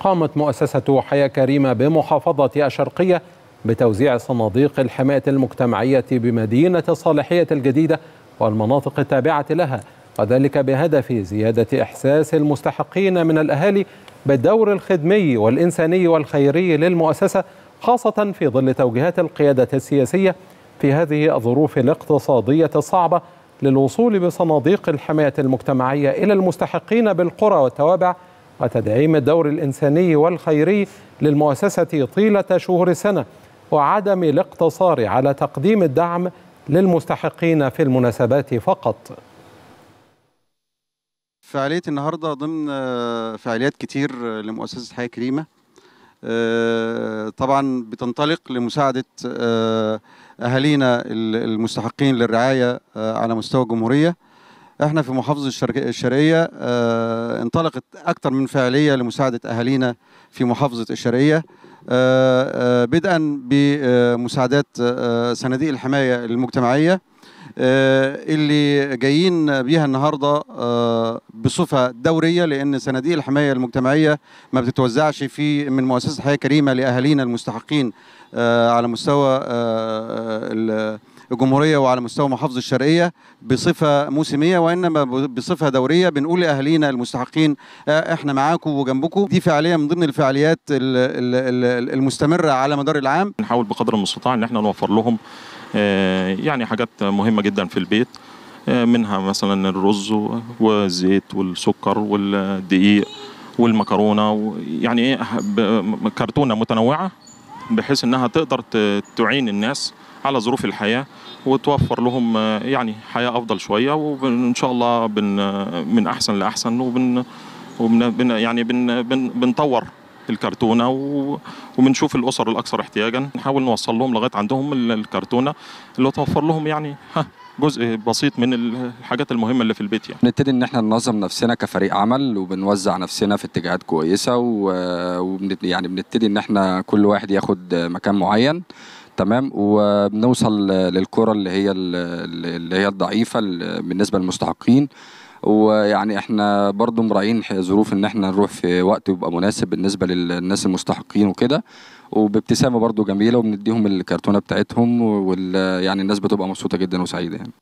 قامت مؤسسة حياة كريمة بمحافظة الشرقية بتوزيع صناديق الحماية المجتمعية بمدينة الصالحية الجديدة والمناطق التابعة لها وذلك بهدف زيادة إحساس المستحقين من الأهالي بالدور الخدمي والإنساني والخيري للمؤسسة خاصة في ظل توجيهات القيادة السياسية في هذه الظروف الاقتصادية الصعبة للوصول بصناديق الحماية المجتمعية إلى المستحقين بالقرى والتوابع وتدعيم الدور الإنساني والخيري للمؤسسة طيلة شهور السنة وعدم الاقتصار على تقديم الدعم للمستحقين في المناسبات فقط فعالية النهاردة ضمن آه، فعاليات كتير لمؤسسة حياة كريمة آه، طبعا بتنطلق لمساعدة آه، أهالينا المستحقين للرعاية على مستوى الجمهورية احنا في محافظه الشرقيه آه، انطلقت اكثر من فعاليه لمساعده اهالينا في محافظه الشرقيه آه، آه، بدءا بمساعدات صناديق الحمايه المجتمعيه اللي جايين بيها النهارده بصفه دوريه لان صناديق الحمايه المجتمعيه ما بتتوزعش في من مؤسسه حياه كريمه لاهالينا المستحقين على مستوى الجمهوريه وعلى مستوى محافظه الشرقيه بصفه موسميه وانما بصفه دوريه بنقول لاهالينا المستحقين آه، احنا معاكم وجنبكم دي فعاليه من ضمن الفعاليات المستمره على مدار العام نحاول بقدر المستطاع ان احنا نوفر لهم آه، يعني حاجات مهمه جدا في البيت آه، منها مثلا الرز والزيت والسكر والدقيق والمكرونه يعني ايه كرتونه متنوعه بحيث انها تقدر تعين الناس على ظروف الحياه وتوفر لهم آه، يعني حياه افضل شويه وان شاء الله بن آه، من احسن لاحسن وبن, وبن يعني بن بن بنطور الكرتونه وبنشوف الاسر الاكثر احتياجا نحاول نوصل لهم لغايه عندهم الكرتونه اللي توفر لهم يعني ها جزء بسيط من الحاجات المهمه اللي في البيت يعني بنبتدي ان احنا ننظم نفسنا كفريق عمل وبنوزع نفسنا في اتجاهات كويسه وبن يعني بنبتدي ان احنا كل واحد ياخد مكان معين تمام وبنوصل للكره اللي هي اللي هي الضعيفه بالنسبه للمستحقين ويعني احنا برضو مراعين ظروف ان احنا نروح في وقت يبقى مناسب بالنسبه للناس المستحقين وكده وبابتسامه برضو جميله وبنديهم الكرتونه بتاعتهم ويعني الناس بتبقى مبسوطه جدا وسعيده يعني